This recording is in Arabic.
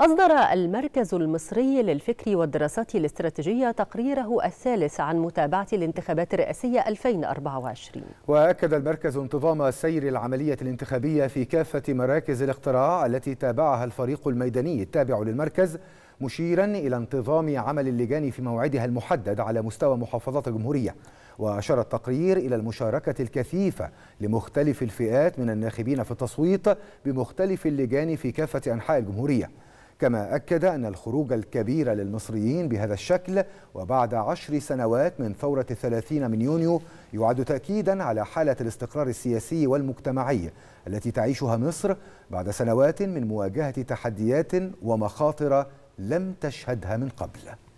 أصدر المركز المصري للفكر والدراسات الاستراتيجية تقريره الثالث عن متابعة الانتخابات الرئاسية 2024 وأكد المركز انتظام سير العملية الانتخابية في كافة مراكز الاقتراع التي تابعها الفريق الميداني التابع للمركز مشيرا إلى انتظام عمل اللجان في موعدها المحدد على مستوى محافظات الجمهورية وأشار التقرير إلى المشاركة الكثيفة لمختلف الفئات من الناخبين في التصويت بمختلف اللجان في كافة أنحاء الجمهورية كما أكد أن الخروج الكبير للمصريين بهذا الشكل وبعد عشر سنوات من ثورة الثلاثين من يونيو يعد تأكيدا على حالة الاستقرار السياسي والمجتمعي التي تعيشها مصر بعد سنوات من مواجهة تحديات ومخاطر لم تشهدها من قبل